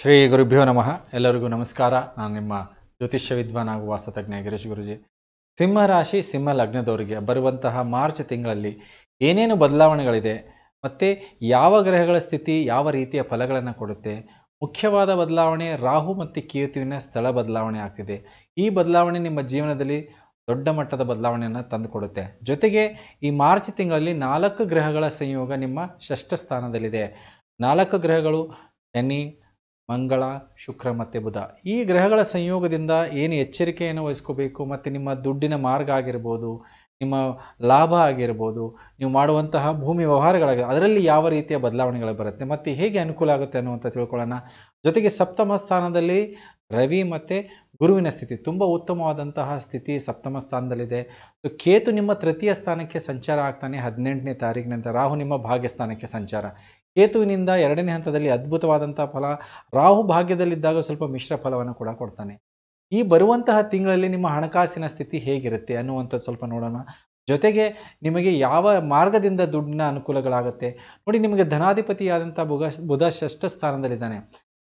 ಶ್ರೀ ಗುರುಭ್ಯೋ ನಮಃ ಎಲ್ಲರಿಗೂ ನಮಸ್ಕಾರ ನಾನು ನಿಮ್ಮ ಜ್ಯೋತಿಷ್ಯ ವಿದ್ವಾನ್ ಹಾಗೂ ವಾಸ್ತತಜ್ಞ ಗಿರೀಶ್ ಗುರುಜಿ ಸಿಂಹ ರಾಶಿ ಸಿಂಹ ಲಗ್ನದವರಿಗೆ ಬರುವಂತಹ ಮಾರ್ಚ್ ತಿಂಗಳಲ್ಲಿ ಏನೇನು ಬದಲಾವಣೆಗಳಿದೆ ಮತ್ತು ಯಾವ ಗ್ರಹಗಳ ಸ್ಥಿತಿ ಯಾವ ರೀತಿಯ ಫಲಗಳನ್ನು ಕೊಡುತ್ತೆ ಮುಖ್ಯವಾದ ಬದಲಾವಣೆ ರಾಹು ಮತ್ತು ಕೇತುವಿನ ಸ್ಥಳ ಬದಲಾವಣೆ ಆಗ್ತಿದೆ ಈ ಬದಲಾವಣೆ ನಿಮ್ಮ ಜೀವನದಲ್ಲಿ ದೊಡ್ಡ ಮಟ್ಟದ ಬದಲಾವಣೆಯನ್ನು ತಂದುಕೊಡುತ್ತೆ ಜೊತೆಗೆ ಈ ಮಾರ್ಚ್ ತಿಂಗಳಲ್ಲಿ ನಾಲ್ಕು ಗ್ರಹಗಳ ಸಂಯೋಗ ನಿಮ್ಮ ಷಷ್ಠ ಸ್ಥಾನದಲ್ಲಿದೆ ನಾಲ್ಕು ಗ್ರಹಗಳು ಶನಿ ಮಂಗಳ ಶುಕ್ರ ಮತ್ತು ಬುಧ ಈ ಗ್ರಹಗಳ ಸಂಯೋಗದಿಂದ ಏನು ಎಚ್ಚರಿಕೆಯನ್ನು ವಹಿಸ್ಕೋಬೇಕು ಮತ್ತು ನಿಮ್ಮ ದುಡ್ಡಿನ ಮಾರ್ಗ ಆಗಿರ್ಬೋದು ನಿಮ್ಮ ಲಾಭ ಆಗಿರ್ಬೋದು ನೀವು ಮಾಡುವಂತಹ ಭೂಮಿ ವ್ಯವಹಾರಗಳಾಗಿ ಅದರಲ್ಲಿ ಯಾವ ರೀತಿಯ ಬದಲಾವಣೆಗಳು ಬರುತ್ತೆ ಮತ್ತು ಹೇಗೆ ಅನುಕೂಲ ಆಗುತ್ತೆ ಅನ್ನುವಂಥ ತಿಳ್ಕೊಳ್ಳೋಣ ಜೊತೆಗೆ ಸಪ್ತಮ ಸ್ಥಾನದಲ್ಲಿ ರವಿ ಮತ್ತು ಗುರುವಿನ ಸ್ಥಿತಿ ತುಂಬ ಉತ್ತಮವಾದಂತಹ ಸ್ಥಿತಿ ಸಪ್ತಮ ಸ್ಥಾನದಲ್ಲಿದೆ ಕೇತು ನಿಮ್ಮ ತೃತೀಯ ಸ್ಥಾನಕ್ಕೆ ಸಂಚಾರ ಆಗ್ತಾನೆ ಹದಿನೆಂಟನೇ ತಾರೀಖಿನಂತ ರಾಹು ನಿಮ್ಮ ಭಾಗ್ಯಸ್ಥಾನಕ್ಕೆ ಸಂಚಾರ ಕೇತುವಿನಿಂದ ಎರಡನೇ ಹಂತದಲ್ಲಿ ಅದ್ಭುತವಾದಂಥ ಫಲ ರಾಹು ಭಾಗ್ಯದಲ್ಲಿದ್ದಾಗ ಸ್ವಲ್ಪ ಮಿಶ್ರ ಫಲವನ್ನು ಕೂಡ ಕೊಡ್ತಾನೆ ಈ ಬರುವಂತಹ ತಿಂಗಳಲ್ಲಿ ನಿಮ್ಮ ಹಣಕಾಸಿನ ಸ್ಥಿತಿ ಹೇಗಿರುತ್ತೆ ಅನ್ನುವಂಥದ್ದು ಸ್ವಲ್ಪ ನೋಡೋಣ ಜೊತೆಗೆ ನಿಮಗೆ ಯಾವ ಮಾರ್ಗದಿಂದ ದುಡ್ಡಿನ ಅನುಕೂಲಗಳಾಗುತ್ತೆ ನೋಡಿ ನಿಮಗೆ ಧನಾಧಿಪತಿಯಾದಂಥ ಬುಗ ಬುಧ ಷಷ್ಠ ಸ್ಥಾನದಲ್ಲಿದ್ದಾನೆ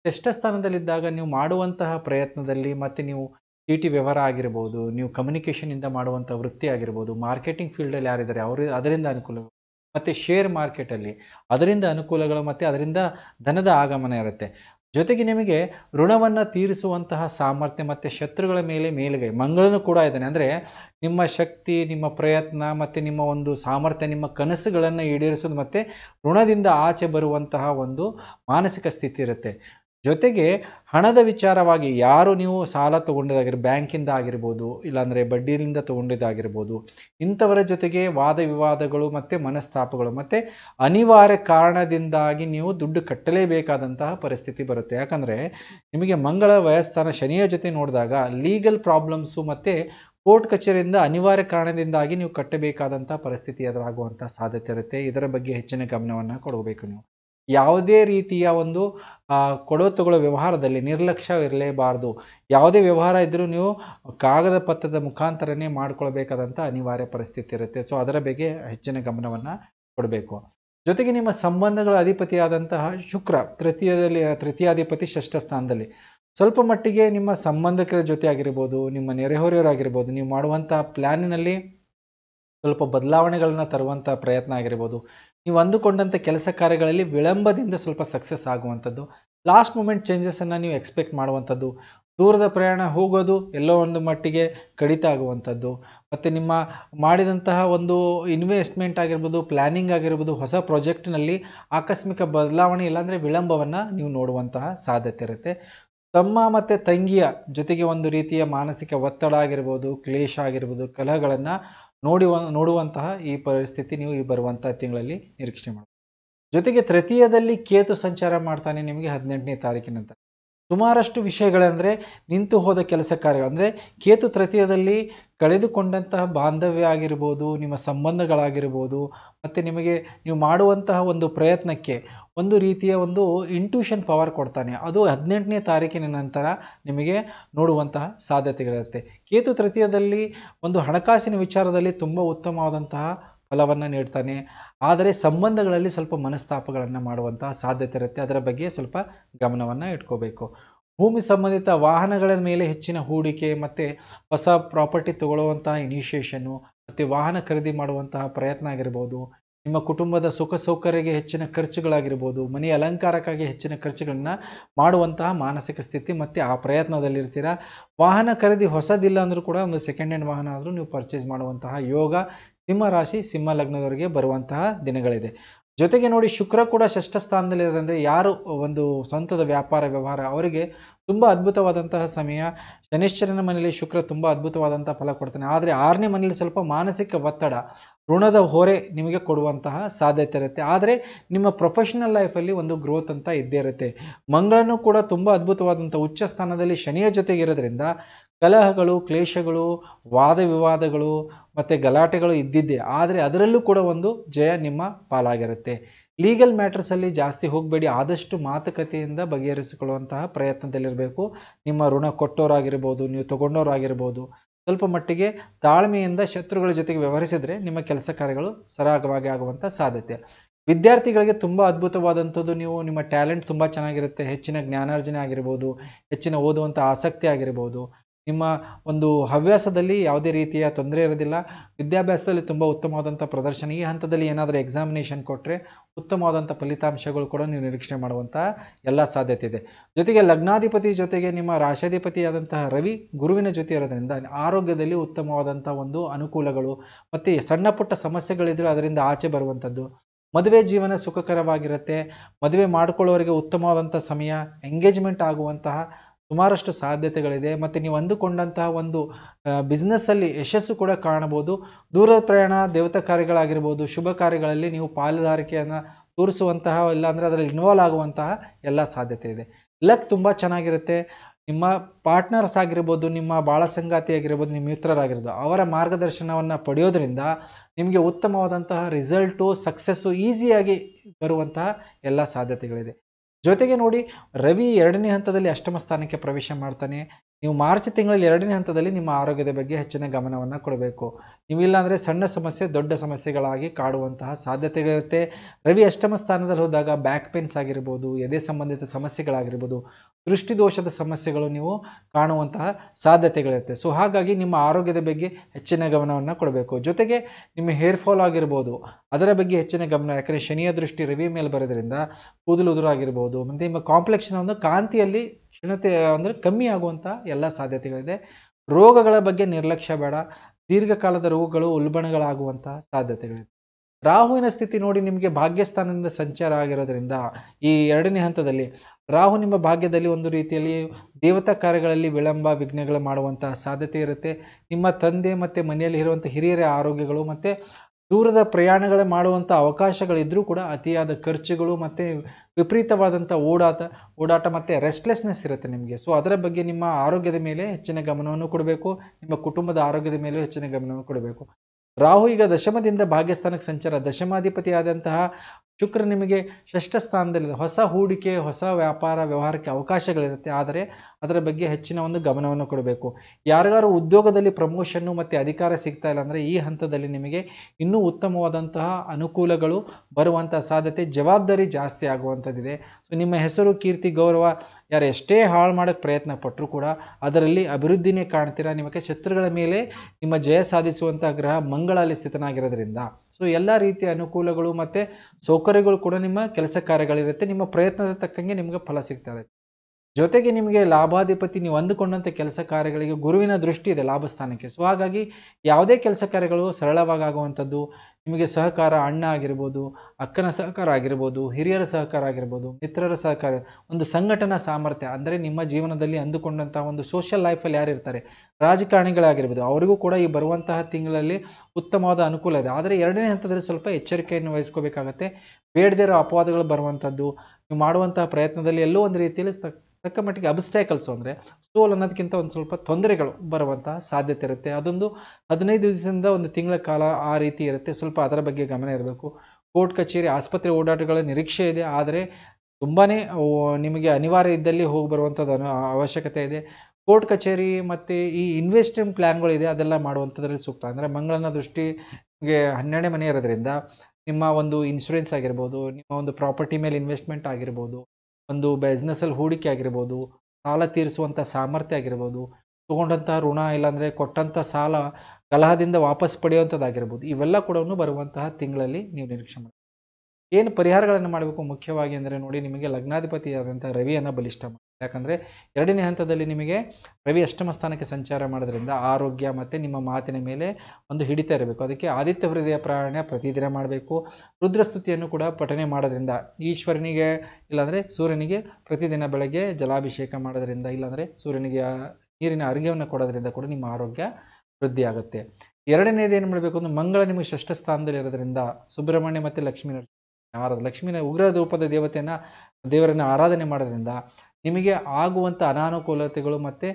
ಷಷ್ಠ ಸ್ಥಾನದಲ್ಲಿದ್ದಾಗ ನೀವು ಮಾಡುವಂತಹ ಪ್ರಯತ್ನದಲ್ಲಿ ಮತ್ತು ನೀವು ಚೀಟಿ ವ್ಯವಹಾರ ಆಗಿರ್ಬೋದು ನೀವು ಕಮ್ಯುನಿಕೇಷನಿಂದ ಮಾಡುವಂಥ ವೃತ್ತಿ ಆಗಿರ್ಬೋದು ಮಾರ್ಕೆಟಿಂಗ್ ಫೀಲ್ಡಲ್ಲಿ ಯಾರಿದ್ದಾರೆ ಅವರು ಅದರಿಂದ ಅನುಕೂಲ ಮತ್ತು ಶೇರ್ ಮಾರ್ಕೆಟಲ್ಲಿ ಅದರಿಂದ ಅನುಕೂಲಗಳು ಮತ್ತು ಅದರಿಂದ ಧನದ ಆಗಮನ ಇರುತ್ತೆ ಜೊತೆಗೆ ನಿಮಗೆ ಋಣವನ್ನು ತೀರಿಸುವಂತಹ ಸಾಮರ್ಥ್ಯ ಮತ್ತು ಶತ್ರುಗಳ ಮೇಲೆ ಮೇಲುಗೈ ಮಂಗಳನು ಕೂಡ ಇದ್ದಾನೆ ಅಂದರೆ ನಿಮ್ಮ ಶಕ್ತಿ ನಿಮ್ಮ ಪ್ರಯತ್ನ ಮತ್ತು ನಿಮ್ಮ ಒಂದು ಸಾಮರ್ಥ್ಯ ನಿಮ್ಮ ಕನಸುಗಳನ್ನು ಈಡೇರಿಸೋದು ಮತ್ತು ಋಣದಿಂದ ಆಚೆ ಬರುವಂತಹ ಒಂದು ಮಾನಸಿಕ ಸ್ಥಿತಿ ಇರುತ್ತೆ ಜೊತೆಗೆ ಹಣದ ವಿಚಾರವಾಗಿ ಯಾರು ನೀವು ಸಾಲ ತೊಗೊಂಡಿದ್ದಾಗಿರ್ ಬ್ಯಾಂಕಿಂದ ಆಗಿರ್ಬೋದು ಇಲ್ಲಾಂದರೆ ಬಡ್ಡಿಯಿಂದ ತಗೊಂಡಿದ್ದಾಗಿರ್ಬೋದು ಇಂಥವರ ಜೊತೆಗೆ ವಾದ ವಿವಾದಗಳು ಮತ್ತು ಮನಸ್ತಾಪಗಳು ಮತ್ತು ಅನಿವಾರ್ಯ ಕಾರಣದಿಂದಾಗಿ ನೀವು ದುಡ್ಡು ಕಟ್ಟಲೇಬೇಕಾದಂತಹ ಪರಿಸ್ಥಿತಿ ಬರುತ್ತೆ ಯಾಕಂದರೆ ನಿಮಗೆ ಮಂಗಳ ವಯಸ್ಥಾನ ಶನಿಯ ಜೊತೆ ನೋಡಿದಾಗ ಲೀಗಲ್ ಪ್ರಾಬ್ಲಮ್ಸು ಮತ್ತು ಕೋರ್ಟ್ ಕಚೇರಿಯಿಂದ ಅನಿವಾರ್ಯ ಕಾರಣದಿಂದಾಗಿ ನೀವು ಕಟ್ಟಬೇಕಾದಂಥ ಪರಿಸ್ಥಿತಿ ಎದುರಾಗುವಂಥ ಸಾಧ್ಯತೆ ಇರುತ್ತೆ ಇದರ ಬಗ್ಗೆ ಹೆಚ್ಚಿನ ಗಮನವನ್ನು ಕೊಡಬೇಕು ನೀವು ಯಾವುದೇ ರೀತಿಯ ಒಂದು ಕೊಡೋ ತಗೊಳ್ಳೋ ವ್ಯವಹಾರದಲ್ಲಿ ಇರಲೇಬಾರ್ದು ಯಾವುದೇ ವ್ಯವಹಾರ ಇದ್ದರೂ ನೀವು ಕಾಗದ ಪತ್ರದ ಮುಖಾಂತರನೇ ಮಾಡ್ಕೊಳ್ಬೇಕಾದಂಥ ಅನಿವಾರ್ಯ ಪರಿಸ್ಥಿತಿ ಇರುತ್ತೆ ಸೊ ಅದರ ಬಗ್ಗೆ ಹೆಚ್ಚಿನ ಗಮನವನ್ನು ಕೊಡಬೇಕು ಜೊತೆಗೆ ನಿಮ್ಮ ಸಂಬಂಧಗಳ ಅಧಿಪತಿಯಾದಂತಹ ಶುಕ್ರ ತೃತೀಯದಲ್ಲಿ ತೃತೀಯಾಧಿಪತಿ ಷಷ್ಠ ಸ್ಥಾನದಲ್ಲಿ ಸ್ವಲ್ಪ ಮಟ್ಟಿಗೆ ನಿಮ್ಮ ಸಂಬಂಧಿಕರ ಜೊತೆ ಆಗಿರ್ಬೋದು ನಿಮ್ಮ ನೆರೆಹೊರೆಯವರಾಗಿರ್ಬೋದು ನೀವು ಮಾಡುವಂಥ ಪ್ಲ್ಯಾನಿನಲ್ಲಿ ಸ್ವಲ್ಪ ಬದಲಾವಣೆಗಳನ್ನು ತರುವಂಥ ಪ್ರಯತ್ನ ಆಗಿರ್ಬೋದು ನೀವು ಅಂದುಕೊಂಡಂಥ ಕೆಲಸ ಕಾರ್ಯಗಳಲ್ಲಿ ವಿಳಂಬದಿಂದ ಸ್ವಲ್ಪ ಸಕ್ಸಸ್ ಆಗುವಂಥದ್ದು ಲಾಸ್ಟ್ ಮೂಮೆಂಟ್ ಚೇಂಜಸನ್ನು ನೀವು ಎಕ್ಸ್ಪೆಕ್ಟ್ ಮಾಡುವಂಥದ್ದು ದೂರದ ಪ್ರಯಾಣ ಹೋಗೋದು ಎಲ್ಲೋ ಒಂದು ಮಟ್ಟಿಗೆ ಕಡಿತ ಆಗುವಂಥದ್ದು ಮತ್ತು ನಿಮ್ಮ ಮಾಡಿದಂತಹ ಒಂದು ಇನ್ವೆಸ್ಟ್ಮೆಂಟ್ ಆಗಿರ್ಬೋದು ಪ್ಲ್ಯಾನಿಂಗ್ ಆಗಿರ್ಬೋದು ಹೊಸ ಪ್ರಾಜೆಕ್ಟ್ನಲ್ಲಿ ಆಕಸ್ಮಿಕ ಬದಲಾವಣೆ ಇಲ್ಲಾಂದರೆ ವಿಳಂಬವನ್ನು ನೀವು ನೋಡುವಂತಹ ಸಾಧ್ಯತೆ ಇರುತ್ತೆ ತಮ್ಮ ಮತ್ತು ತಂಗಿಯ ಜೊತೆಗೆ ಒಂದು ರೀತಿಯ ಮಾನಸಿಕ ಒತ್ತಡ ಆಗಿರ್ಬೋದು ಕ್ಲೇಶ ಆಗಿರ್ಬೋದು ಕಲಹಗಳನ್ನು ನೋಡಿ ನೋಡುವಂತಹ ಈ ಪರಿಸ್ಥಿತಿ ನೀವು ಈ ಬರುವಂತಹ ತಿಂಗಳಲ್ಲಿ ನಿರೀಕ್ಷೆ ಮಾಡಬಹುದು ಜೊತೆಗೆ ತೃತೀಯದಲ್ಲಿ ಕೇತು ಸಂಚಾರ ಮಾಡ್ತಾನೆ ನಿಮಗೆ ಹದಿನೆಂಟನೇ ತಾರೀಕಿನಂತರ ಸುಮಾರಷ್ಟು ವಿಷಯಗಳಂದ್ರೆ ನಿಂತು ಹೋದ ಕೆಲಸ ಕಾರ್ಯಗಳು ಅಂದ್ರೆ ಕೇತು ತೃತೀಯದಲ್ಲಿ ಕಳೆದುಕೊಂಡಂತಹ ಬಾಂಧವ್ಯ ಆಗಿರ್ಬೋದು ನಿಮ್ಮ ಸಂಬಂಧಗಳಾಗಿರ್ಬೋದು ಮತ್ತು ನಿಮಗೆ ನೀವು ಮಾಡುವಂತಹ ಒಂದು ಪ್ರಯತ್ನಕ್ಕೆ ಒಂದು ರೀತಿಯ ಒಂದು ಇಂಟ್ಯೂಷನ್ ಪವರ್ ಕೊಡ್ತಾನೆ ಅದು ಹದಿನೆಂಟನೇ ತಾರೀಕಿನ ನಂತರ ನಿಮಗೆ ನೋಡುವಂತಹ ಸಾಧ್ಯತೆಗಳಿರುತ್ತೆ ಕೇತು ತೃತೀಯದಲ್ಲಿ ಒಂದು ಹಣಕಾಸಿನ ವಿಚಾರದಲ್ಲಿ ತುಂಬ ಉತ್ತಮವಾದಂತಹ ಫಲವನ್ನು ನೀಡ್ತಾನೆ ಆದರೆ ಸಂಬಂಧಗಳಲ್ಲಿ ಸ್ವಲ್ಪ ಮನಸ್ತಾಪಗಳನ್ನು ಮಾಡುವಂತಹ ಸಾಧ್ಯತೆ ಇರುತ್ತೆ ಅದರ ಬಗ್ಗೆ ಸ್ವಲ್ಪ ಗಮನವನ್ನು ಇಟ್ಕೋಬೇಕು ಭೂಮಿ ಸಂಬಂಧಿತ ವಾಹನಗಳ ಮೇಲೆ ಹೆಚ್ಚಿನ ಹೂಡಿಕೆ ಮತ್ತು ಹೊಸ ಪ್ರಾಪರ್ಟಿ ತಗೊಳ್ಳುವಂತಹ ಇನಿಷಿಯೇಷನ್ನು ಮತ್ತು ವಾಹನ ಖರೀದಿ ಮಾಡುವಂತಹ ಪ್ರಯತ್ನ ಆಗಿರ್ಬೋದು ನಿಮ್ಮ ಕುಟುಂಬದ ಸುಖ ಸೌಕರ್ಯಕ್ಕೆ ಹೆಚ್ಚಿನ ಖರ್ಚುಗಳಾಗಿರ್ಬೋದು ಮನೆ ಅಲಂಕಾರಕ್ಕಾಗಿ ಹೆಚ್ಚಿನ ಖರ್ಚುಗಳನ್ನ ಮಾಡುವಂತಹ ಮಾನಸಿಕ ಸ್ಥಿತಿ ಮತ್ತು ಆ ಪ್ರಯತ್ನದಲ್ಲಿರ್ತೀರ ವಾಹನ ಖರೀದಿ ಹೊಸದಿಲ್ಲ ಅಂದರೂ ಕೂಡ ಒಂದು ಸೆಕೆಂಡ್ ಹ್ಯಾಂಡ್ ವಾಹನ ಆದರೂ ನೀವು ಪರ್ಚೇಸ್ ಮಾಡುವಂತಹ ಯೋಗ ಸಿಂಹ ರಾಶಿ ಸಿಂಹ ಲಗ್ನದವರಿಗೆ ಬರುವಂತಹ ದಿನಗಳಿದೆ ಜೊತೆಗೆ ನೋಡಿ ಶುಕ್ರ ಕೂಡ ಷಷ್ಠ ಸ್ಥಾನದಲ್ಲಿರೋದ್ರಿಂದ ಯಾರು ಒಂದು ಸ್ವಂತದ ವ್ಯಾಪಾರ ವ್ಯವಹಾರ ಅವರಿಗೆ ತುಂಬ ಅದ್ಭುತವಾದಂತಹ ಸಮಯ ಶನಿಶ್ಚರನ ಮನೆಯಲ್ಲಿ ಶುಕ್ರ ತುಂಬ ಅದ್ಭುತವಾದಂತಹ ಫಲ ಕೊಡ್ತಾನೆ ಆದರೆ ಆರನೇ ಮನೆಯಲ್ಲಿ ಸ್ವಲ್ಪ ಮಾನಸಿಕ ಒತ್ತಡ ಋಣದ ಹೊರೆ ನಿಮಗೆ ಕೊಡುವಂತಹ ಸಾಧ್ಯತೆ ಇರುತ್ತೆ ಆದರೆ ನಿಮ್ಮ ಪ್ರೊಫೆಷನಲ್ ಲೈಫಲ್ಲಿ ಒಂದು ಗ್ರೋತ್ ಅಂತ ಇದ್ದೇ ಇರುತ್ತೆ ಮಂಗಳನು ಕೂಡ ತುಂಬ ಅದ್ಭುತವಾದಂಥ ಉಚ್ಚ ಸ್ಥಾನದಲ್ಲಿ ಶನಿಯ ಜೊತೆಗಿರೋದ್ರಿಂದ ಕಲಹಗಳು ಕ್ಲೇಶಗಳು ವಾದ ವಿವಾದಗಳು ಮತ್ತು ಗಲಾಟೆಗಳು ಇದ್ದಿದ್ದೆ ಆದರೆ ಅದರಲ್ಲೂ ಕೂಡ ಒಂದು ಜಯ ನಿಮ್ಮ ಪಾಲಾಗಿರುತ್ತೆ ಲೀಗಲ್ ಮ್ಯಾಟ್ರಸಲ್ಲಿ ಜಾಸ್ತಿ ಹೋಗಬೇಡಿ ಆದಷ್ಟು ಮಾತುಕತೆಯಿಂದ ಬಗೆಹರಿಸಿಕೊಳ್ಳುವಂತಹ ಪ್ರಯತ್ನದಲ್ಲಿರಬೇಕು ನಿಮ್ಮ ಋಣ ಕೊಟ್ಟೋರಾಗಿರ್ಬೋದು ನೀವು ತಗೊಂಡೋರಾಗಿರ್ಬೋದು ಸ್ವಲ್ಪ ಮಟ್ಟಿಗೆ ತಾಳ್ಮೆಯಿಂದ ಶತ್ರುಗಳ ಜೊತೆಗೆ ವ್ಯವಹರಿಸಿದರೆ ನಿಮ್ಮ ಕೆಲಸ ಕಾರ್ಯಗಳು ಸರಾಗವಾಗಿ ಆಗುವಂಥ ಸಾಧ್ಯತೆ ವಿದ್ಯಾರ್ಥಿಗಳಿಗೆ ತುಂಬ ಅದ್ಭುತವಾದಂಥದ್ದು ನೀವು ನಿಮ್ಮ ಟ್ಯಾಲೆಂಟ್ ತುಂಬ ಚೆನ್ನಾಗಿರುತ್ತೆ ಹೆಚ್ಚಿನ ಜ್ಞಾನಾರ್ಜನೆ ಆಗಿರ್ಬೋದು ಹೆಚ್ಚಿನ ಓದುವಂಥ ಆಸಕ್ತಿ ಆಗಿರ್ಬೋದು ನಿಮ್ಮ ಒಂದು ಹವ್ಯಾಸದಲ್ಲಿ ಯಾವುದೇ ರೀತಿಯ ತೊಂದರೆ ಇರೋದಿಲ್ಲ ವಿದ್ಯಾಭ್ಯಾಸದಲ್ಲಿ ತುಂಬ ಉತ್ತಮವಾದಂಥ ಪ್ರದರ್ಶನ ಈ ಹಂತದಲ್ಲಿ ಏನಾದರೂ ಎಕ್ಸಾಮಿನೇಷನ್ ಕೊಟ್ಟರೆ ಉತ್ತಮವಾದಂಥ ಫಲಿತಾಂಶಗಳು ಕೂಡ ನೀವು ನಿರೀಕ್ಷೆ ಮಾಡುವಂಥ ಎಲ್ಲ ಸಾಧ್ಯತೆ ಇದೆ ಜೊತೆಗೆ ಲಗ್ನಾಧಿಪತಿ ಜೊತೆಗೆ ನಿಮ್ಮ ರಾಶಾಧಿಪತಿಯಾದಂತಹ ರವಿ ಗುರುವಿನ ಜೊತೆ ಇರೋದರಿಂದ ಆರೋಗ್ಯದಲ್ಲಿ ಉತ್ತಮವಾದಂಥ ಒಂದು ಅನುಕೂಲಗಳು ಮತ್ತು ಸಣ್ಣ ಪುಟ್ಟ ಸಮಸ್ಯೆಗಳಿದ್ರೂ ಅದರಿಂದ ಆಚೆ ಬರುವಂಥದ್ದು ಮದುವೆ ಜೀವನ ಸುಖಕರವಾಗಿರುತ್ತೆ ಮದುವೆ ಮಾಡಿಕೊಳ್ಳೋರಿಗೆ ಉತ್ತಮವಾದಂಥ ಸಮಯ ಎಂಗೇಜ್ಮೆಂಟ್ ಆಗುವಂತಹ ಸುಮಾರಷ್ಟು ಸಾಧ್ಯತೆಗಳಿದೆ ಮತ್ತು ನೀವು ಅಂದುಕೊಂಡಂತಹ ಒಂದು ಬಿಸ್ನೆಸ್ಸಲ್ಲಿ ಯಶಸ್ಸು ಕೂಡ ಕಾಣಬಹುದು ದೂರ ಪ್ರಯಾಣ ದೇವತಾ ಕಾರ್ಯಗಳಾಗಿರ್ಬೋದು ಶುಭ ಕಾರ್ಯಗಳಲ್ಲಿ ನೀವು ಪಾಲುದಾರಿಕೆಯನ್ನು ತೋರಿಸುವಂತಹ ಇಲ್ಲಾಂದರೆ ಅದರಲ್ಲಿ ಇನ್ವಾಲ್ವ್ ಆಗುವಂತಹ ಎಲ್ಲ ಸಾಧ್ಯತೆ ಇದೆ ಲಕ್ ತುಂಬ ಚೆನ್ನಾಗಿರುತ್ತೆ ನಿಮ್ಮ ಪಾರ್ಟ್ನರ್ಸ್ ಆಗಿರ್ಬೋದು ನಿಮ್ಮ ಬಾಳ ಸಂಗಾತಿ ಆಗಿರ್ಬೋದು ನಿಮ್ಮ ಮಿತ್ರರಾಗಿರ್ಬೋದು ಅವರ ಮಾರ್ಗದರ್ಶನವನ್ನು ಪಡೆಯೋದ್ರಿಂದ ನಿಮಗೆ ಉತ್ತಮವಾದಂತಹ ರಿಸಲ್ಟು ಸಕ್ಸಸ್ಸು ಈಸಿಯಾಗಿ ಬರುವಂತಹ ಎಲ್ಲ ಸಾಧ್ಯತೆಗಳಿದೆ ಜೊತೆಗೆ ನೋಡಿ ರವಿ ಎರಡನೇ ಹಂತದಲ್ಲಿ ಅಷ್ಟಮ ಸ್ಥಾನಕ್ಕೆ ಪ್ರವೇಶ ಮಾಡ್ತಾನೆ ನೀವು ಮಾರ್ಚ್ ತಿಂಗಳಲ್ಲಿ ಎರಡನೇ ಹಂತದಲ್ಲಿ ನಿಮ್ಮ ಆರೋಗ್ಯದ ಬಗ್ಗೆ ಹೆಚ್ಚಿನ ಗಮನವನ್ನು ಕೊಡಬೇಕು ನೀವಿಲ್ಲಾಂದರೆ ಸಣ್ಣ ಸಮಸ್ಯೆ ದೊಡ್ಡ ಸಮಸ್ಯೆಗಳಾಗಿ ಕಾಡುವಂತಹ ಸಾಧ್ಯತೆಗಳಿರುತ್ತೆ ರವಿ ಅಷ್ಟಮ ಸ್ಥಾನದಲ್ಲಿ ಹೋದಾಗ ಬ್ಯಾಕ್ ಪೇನ್ಸ್ ಆಗಿರ್ಬೋದು ಎದೆ ಸಂಬಂಧಿತ ಸಮಸ್ಯೆಗಳಾಗಿರ್ಬೋದು ದೃಷ್ಟಿದೋಷದ ಸಮಸ್ಯೆಗಳು ನೀವು ಕಾಣುವಂತಹ ಸಾಧ್ಯತೆಗಳಿರುತ್ತೆ ಸೊ ಹಾಗಾಗಿ ನಿಮ್ಮ ಆರೋಗ್ಯದ ಬಗ್ಗೆ ಹೆಚ್ಚಿನ ಗಮನವನ್ನು ಕೊಡಬೇಕು ಜೊತೆಗೆ ನಿಮ್ಮ ಹೇರ್ ಫಾಲ್ ಆಗಿರ್ಬೋದು ಅದರ ಬಗ್ಗೆ ಹೆಚ್ಚಿನ ಗಮನ ಯಾಕಂದರೆ ಶನಿಯ ದೃಷ್ಟಿ ರವಿ ಮೇಲೆ ಬರೋದ್ರಿಂದ ಕೂದಲು ಉದುರಾಗಿರ್ಬೋದು ಮತ್ತು ನಿಮ್ಮ ಕಾಂಪ್ಲೆಕ್ಷನ್ ಒಂದು ಕಾಂತಿಯಲ್ಲಿ ಕ್ಷೀಣತೆ ಅಂದರೆ ಕಮ್ಮಿ ಆಗುವಂಥ ಎಲ್ಲ ಸಾಧ್ಯತೆಗಳಿದೆ ರೋಗಗಳ ಬಗ್ಗೆ ನಿರ್ಲಕ್ಷ್ಯ ಬೇಡ ದೀರ್ಘಕಾಲದ ರೋಗಗಳು ಉಲ್ಬಣಗಳಾಗುವಂತಹ ಸಾಧ್ಯತೆಗಳಿದೆ ರಾಹುವಿನ ಸ್ಥಿತಿ ನೋಡಿ ನಿಮಗೆ ಭಾಗ್ಯಸ್ಥಾನದಿಂದ ಸಂಚಾರ ಆಗಿರೋದ್ರಿಂದ ಈ ಎರಡನೇ ಹಂತದಲ್ಲಿ ರಾಹು ನಿಮ್ಮ ಭಾಗ್ಯದಲ್ಲಿ ಒಂದು ರೀತಿಯಲ್ಲಿ ದೇವತಾ ಕಾರ್ಯಗಳಲ್ಲಿ ವಿಳಂಬ ವಿಘ್ನಗಳು ಮಾಡುವಂತಹ ಸಾಧ್ಯತೆ ಇರುತ್ತೆ ನಿಮ್ಮ ತಂದೆ ಮತ್ತು ಮನೆಯಲ್ಲಿ ಇರುವಂಥ ಹಿರಿಯರ ಆರೋಗ್ಯಗಳು ಮತ್ತು ದೂರದ ಪ್ರಯಾಣಗಳ ಮಾಡುವಂಥ ಅವಕಾಶಗಳಿದ್ದರೂ ಕೂಡ ಅತಿಯಾದ ಖರ್ಚುಗಳು ಮತ್ತು ವಿಪರೀತವಾದಂಥ ಓಡಾಟ ಓಡಾಟ ಮತ್ತು ರೆಸ್ಟ್ಲೆಸ್ನೆಸ್ ಇರುತ್ತೆ ನಿಮಗೆ ಸೊ ಅದರ ಬಗ್ಗೆ ನಿಮ್ಮ ಆರೋಗ್ಯದ ಮೇಲೆ ಹೆಚ್ಚಿನ ಗಮನವನ್ನು ಕೊಡಬೇಕು ನಿಮ್ಮ ಕುಟುಂಬದ ಆರೋಗ್ಯದ ಮೇಲೂ ಹೆಚ್ಚಿನ ಗಮನವನ್ನು ಕೊಡಬೇಕು ರಾಹು ಈಗ ದಶಮದಿಂದ ಭಾಗ್ಯಸ್ಥಾನಕ್ಕೆ ಸಂಚಾರ ದಶಮಾಧಿಪತಿಯಾದಂತಹ ಶುಕ್ರ ನಿಮಗೆ ಷಷ್ಠ ಸ್ಥಾನದಲ್ಲಿ ಹೊಸ ಹೂಡಿಕೆ ಹೊಸ ವ್ಯಾಪಾರ ವ್ಯವಹಾರಕ್ಕೆ ಅವಕಾಶಗಳಿರುತ್ತೆ ಆದರೆ ಅದರ ಬಗ್ಗೆ ಹೆಚ್ಚಿನ ಒಂದು ಗಮನವನ್ನು ಕೊಡಬೇಕು ಯಾರಿಗಾರು ಉದ್ಯೋಗದಲ್ಲಿ ಪ್ರಮೋಷನ್ನು ಮತ್ತು ಅಧಿಕಾರ ಸಿಗ್ತಾ ಇಲ್ಲ ಅಂದರೆ ಈ ಹಂತದಲ್ಲಿ ನಿಮಗೆ ಇನ್ನೂ ಉತ್ತಮವಾದಂತಹ ಅನುಕೂಲಗಳು ಬರುವಂಥ ಸಾಧ್ಯತೆ ಜವಾಬ್ದಾರಿ ಜಾಸ್ತಿ ಆಗುವಂಥದ್ದಿದೆ ಸೊ ನಿಮ್ಮ ಹೆಸರು ಕೀರ್ತಿ ಗೌರವ ಯಾರು ಎಷ್ಟೇ ಹಾಳು ಮಾಡೋಕ್ಕೆ ಪ್ರಯತ್ನ ಪಟ್ಟರೂ ಕೂಡ ಅದರಲ್ಲಿ ಅಭಿವೃದ್ಧಿನೇ ಕಾಣ್ತೀರಾ ನಿಮಗೆ ಶತ್ರುಗಳ ಮೇಲೆ ನಿಮ್ಮ ಜಯ ಸಾಧಿಸುವಂತಹ ಗ್ರಹ ಮಂಗಳಲ್ಲಿ ಸ್ಥಿತನಾಗಿರೋದ್ರಿಂದ ಸೊ ಎಲ್ಲ ರೀತಿಯ ಅನುಕೂಲಗಳು ಮತ್ತು ಸೌಕರ್ಯ ಸೌಕರ್ಯಗಳು ಕೂಡ ನಿಮ್ಮ ಕೆಲಸ ಕಾರ್ಯಗಳಿರುತ್ತೆ ನಿಮ್ಮ ಪ್ರಯತ್ನದ ತಕ್ಕಂಗೆ ನಿಮಗೆ ಫಲ ಸಿಗ್ತದೆ ಜೊತೆಗೆ ನಿಮಗೆ ಲಾಭಾಧಿಪತಿ ನೀವು ಅಂದುಕೊಂಡಂಥ ಕೆಲಸ ಕಾರ್ಯಗಳಿಗೆ ಗುರುವಿನ ದೃಷ್ಟಿ ಇದೆ ಲಾಭ ಸ್ಥಾನಕ್ಕೆ ಸೊ ಹಾಗಾಗಿ ಯಾವುದೇ ಕೆಲಸ ಕಾರ್ಯಗಳು ಸರಳವಾಗಿ ಆಗುವಂಥದ್ದು ನಿಮಗೆ ಸಹಕಾರ ಅಣ್ಣ ಆಗಿರ್ಬೋದು ಅಕ್ಕನ ಸಹಕಾರ ಆಗಿರ್ಬೋದು ಹಿರಿಯರ ಸಹಕಾರ ಆಗಿರ್ಬೋದು ಮಿತ್ರರ ಸಹಕಾರ ಒಂದು ಸಂಘಟನಾ ಸಾಮರ್ಥ್ಯ ಅಂದರೆ ನಿಮ್ಮ ಜೀವನದಲ್ಲಿ ಅಂದುಕೊಂಡಂತಹ ಒಂದು ಸೋಷಿಯಲ್ ಲೈಫಲ್ಲಿ ಯಾರಿರ್ತಾರೆ ರಾಜಕಾರಣಿಗಳಾಗಿರ್ಬೋದು ಅವರಿಗೂ ಕೂಡ ಈ ಬರುವಂತಹ ತಿಂಗಳಲ್ಲಿ ಉತ್ತಮವಾದ ಅನುಕೂಲ ಇದೆ ಆದರೆ ಎರಡನೇ ಹಂತದಲ್ಲಿ ಸ್ವಲ್ಪ ಎಚ್ಚರಿಕೆಯನ್ನು ವಹಿಸ್ಕೋಬೇಕಾಗತ್ತೆ ಬೇಡದಿರೋ ಅಪವಾದಗಳು ಬರುವಂಥದ್ದು ನೀವು ಮಾಡುವಂತಹ ಪ್ರಯತ್ನದಲ್ಲಿ ಎಲ್ಲೋ ಒಂದು ರೀತಿಯಲ್ಲಿ ತಕ್ಕ ಮಟ್ಟಿಗೆ ಅಬ್ಸ್ಟ್ಯಾಕಲ್ಸ್ ಅಂದರೆ ಸೋಲ್ ಅನ್ನೋದಕ್ಕಿಂತ ಒಂದು ಸ್ವಲ್ಪ ತೊಂದರೆಗಳು ಬರುವಂತಹ ಸಾಧ್ಯತೆ ಇರುತ್ತೆ ಅದೊಂದು ಹದಿನೈದು ದಿವಸದಿಂದ ಒಂದು ತಿಂಗಳ ಕಾಲ ಆ ರೀತಿ ಇರುತ್ತೆ ಸ್ವಲ್ಪ ಅದರ ಬಗ್ಗೆ ಗಮನ ಇರಬೇಕು ಕೋರ್ಟ್ ಕಚೇರಿ ಆಸ್ಪತ್ರೆ ಓಡಾಟಗಳ ನಿರೀಕ್ಷೆ ಇದೆ ಆದರೆ ತುಂಬಾ ನಿಮಗೆ ಅನಿವಾರ್ಯ ಇದ್ದಲ್ಲಿ ಹೋಗಿ ಬರುವಂಥದ್ದು ಅವಶ್ಯಕತೆ ಇದೆ ಕೋರ್ಟ್ ಕಚೇರಿ ಮತ್ತು ಈ ಇನ್ವೆಸ್ಟ್ಮೆಂಟ್ ಪ್ಲ್ಯಾನ್ಗಳಿದೆ ಅದೆಲ್ಲ ಮಾಡುವಂಥದ್ರಲ್ಲಿ ಸೂಕ್ತ ಅಂದರೆ ಮಂಗಳನ ದೃಷ್ಟಿ ನಿಮಗೆ ಹನ್ನೆರಡನೇ ಮನೆ ಇರೋದ್ರಿಂದ ನಿಮ್ಮ ಒಂದು ಇನ್ಶೂರೆನ್ಸ್ ಆಗಿರ್ಬೋದು ನಿಮ್ಮ ಒಂದು ಪ್ರಾಪರ್ಟಿ ಮೇಲೆ ಇನ್ವೆಸ್ಟ್ಮೆಂಟ್ ಆಗಿರ್ಬೋದು ಒಂದು ಬಿಸ್ನೆಸ್ಸಲ್ಲಿ ಹೂಡಿಕೆ ಆಗಿರ್ಬೋದು ಸಾಲ ತೀರಿಸುವಂಥ ಸಾಮರ್ಥ್ಯ ಆಗಿರ್ಬೋದು ತೊಗೊಂಡಂಥ ಋಣ ಇಲ್ಲಾಂದರೆ ಕೊಟ್ಟಂಥ ಸಾಲ ಕಲಹದಿಂದ ವಾಪಸ್ ಪಡೆಯುವಂಥದ್ದಾಗಿರ್ಬೋದು ಇವೆಲ್ಲ ಕೂಡ ಬರುವಂತಹ ತಿಂಗಳಲ್ಲಿ ನೀವು ನಿರೀಕ್ಷೆ ಮಾಡಿ ಏನು ಪರಿಹಾರಗಳನ್ನು ಮಾಡಬೇಕು ಮುಖ್ಯವಾಗಿ ಅಂದರೆ ನೋಡಿ ನಿಮಗೆ ಲಗ್ನಾಧಿಪತಿಯಾದಂಥ ರವಿಯನ್ನು ಬಲಿಷ್ಠ ಮಾಡಿ ಯಾಕಂದರೆ ಎರಡನೇ ಹಂತದಲ್ಲಿ ನಿಮಗೆ ರವಿ ಅಷ್ಟಮ ಸ್ಥಾನಕ್ಕೆ ಸಂಚಾರ ಮಾಡೋದ್ರಿಂದ ಆರೋಗ್ಯ ಮತ್ತು ನಿಮ್ಮ ಮಾತಿನ ಮೇಲೆ ಒಂದು ಹಿಡಿತ ಇರಬೇಕು ಅದಕ್ಕೆ ಆದಿತ್ಯ ಹೃದಯ ಪ್ರಯಾಣ ಪ್ರತಿದಿನ ಮಾಡಬೇಕು ರುದ್ರಸ್ತುತಿಯನ್ನು ಕೂಡ ಪಠನೆ ಮಾಡೋದ್ರಿಂದ ಈಶ್ವರನಿಗೆ ಇಲ್ಲಾಂದರೆ ಸೂರ್ಯನಿಗೆ ಪ್ರತಿದಿನ ಬೆಳಗ್ಗೆ ಜಲಾಭಿಷೇಕ ಮಾಡೋದ್ರಿಂದ ಇಲ್ಲಾಂದರೆ ಸೂರ್ಯನಿಗೆ ನೀರಿನ ಅರ್ಘ್ಯವನ್ನು ಕೊಡೋದ್ರಿಂದ ಕೂಡ ನಿಮ್ಮ ಆರೋಗ್ಯ ವೃದ್ಧಿಯಾಗುತ್ತೆ ಎರಡನೇದು ಏನು ಮಾಡಬೇಕು ಅಂದರೆ ಮಂಗಳ ನಿಮಗೆ ಷಷ್ಠ ಸ್ಥಾನದಲ್ಲಿ ಇರೋದ್ರಿಂದ ಸುಬ್ರಹ್ಮಣ್ಯ ಮತ್ತು ಲಕ್ಷ್ಮೀ ಆರಾಧ ಲಕ್ಷ್ಮೀನ ಉಗ್ರ ರೂಪದ ದೇವತೆಯನ್ನು ದೇವರನ್ನು ಆರಾಧನೆ ಮಾಡೋದ್ರಿಂದ ನಿಮಗೆ ಆಗುವಂಥ ಅನಾನುಕೂಲತೆಗಳು ಮತ್ತು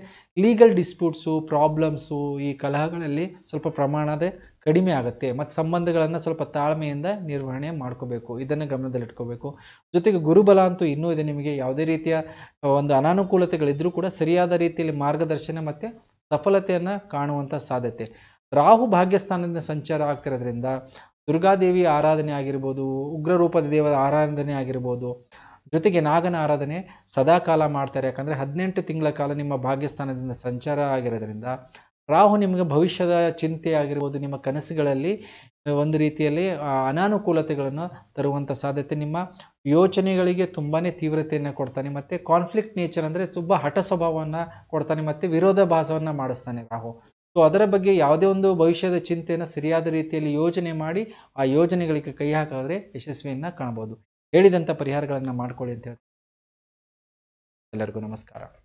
ಲೀಗಲ್ ಡಿಸ್ಪ್ಯೂಟ್ಸು ಪ್ರಾಬ್ಲಮ್ಸು ಈ ಕಲಹಗಳಲ್ಲಿ ಸ್ವಲ್ಪ ಪ್ರಮಾಣದ ಕಡಿಮೆ ಆಗುತ್ತೆ ಮತ್ತು ಸಂಬಂಧಗಳನ್ನು ಸ್ವಲ್ಪ ತಾಳ್ಮೆಯಿಂದ ನಿರ್ವಹಣೆ ಮಾಡ್ಕೋಬೇಕು ಇದನ್ನು ಗಮನದಲ್ಲಿಟ್ಕೋಬೇಕು ಜೊತೆಗೆ ಗುರುಬಲ ಅಂತೂ ಇನ್ನೂ ಇದೆ ನಿಮಗೆ ಯಾವುದೇ ರೀತಿಯ ಒಂದು ಅನಾನುಕೂಲತೆಗಳಿದ್ರೂ ಕೂಡ ಸರಿಯಾದ ರೀತಿಯಲ್ಲಿ ಮಾರ್ಗದರ್ಶನ ಮತ್ತು ಸಫಲತೆಯನ್ನು ಕಾಣುವಂಥ ಸಾಧ್ಯತೆ ರಾಹು ಭಾಗ್ಯಸ್ಥಾನದಿಂದ ಸಂಚಾರ ಆಗ್ತಿರೋದ್ರಿಂದ ದುರ್ಗಾದೇವಿ ಆರಾಧನೆ ಆಗಿರ್ಬೋದು ಉಗ್ರರೂಪದ ದೇವರ ಆರಾಧನೆ ಆಗಿರ್ಬೋದು ಜೊತೆಗೆ ನಾಗನ ಆರಾಧನೆ ಸದಾಕಾಲ ಮಾಡ್ತಾರೆ ಯಾಕಂದರೆ ಹದಿನೆಂಟು ತಿಂಗಳ ಕಾಲ ನಿಮ್ಮ ಭಾಗ್ಯಸ್ಥಾನದಿಂದ ಸಂಚಾರ ಆಗಿರೋದ್ರಿಂದ ರಾಹು ನಿಮಗೆ ಭವಿಷ್ಯದ ಚಿಂತೆ ಆಗಿರ್ಬೋದು ನಿಮ್ಮ ಕನಸುಗಳಲ್ಲಿ ಒಂದು ರೀತಿಯಲ್ಲಿ ಅನಾನುಕೂಲತೆಗಳನ್ನು ತರುವಂಥ ಸಾಧ್ಯತೆ ನಿಮ್ಮ ಯೋಚನೆಗಳಿಗೆ ತುಂಬಾ ತೀವ್ರತೆಯನ್ನು ಕೊಡ್ತಾನೆ ಮತ್ತು ಕಾನ್ಫ್ಲಿಕ್ಟ್ ನೇಚರ್ ಅಂದರೆ ತುಂಬ ಹಠ ಸ್ವಭಾವವನ್ನು ಕೊಡ್ತಾನೆ ಮತ್ತು ವಿರೋಧಾಭಾಸವನ್ನು ಮಾಡಿಸ್ತಾನೆ ರಾಹು ಸೊ ಅದರ ಬಗ್ಗೆ ಯಾವುದೇ ಒಂದು ಭವಿಷ್ಯದ ಚಿಂತೆಯನ್ನು ಸರಿಯಾದ ರೀತಿಯಲ್ಲಿ ಯೋಜನೆ ಮಾಡಿ ಆ ಯೋಜನೆಗಳಿಗೆ ಕೈ ಹಾಕಿದ್ರೆ ಯಶಸ್ವಿಯನ್ನು ಕಾಣ್ಬೋದು ಹೇಳಿದಂಥ ಪರಿಹಾರಗಳನ್ನು ಮಾಡಿಕೊಳ್ಳಿ ಅಂತ ಹೇಳ್ತೀನಿ ಎಲ್ಲರಿಗೂ ನಮಸ್ಕಾರ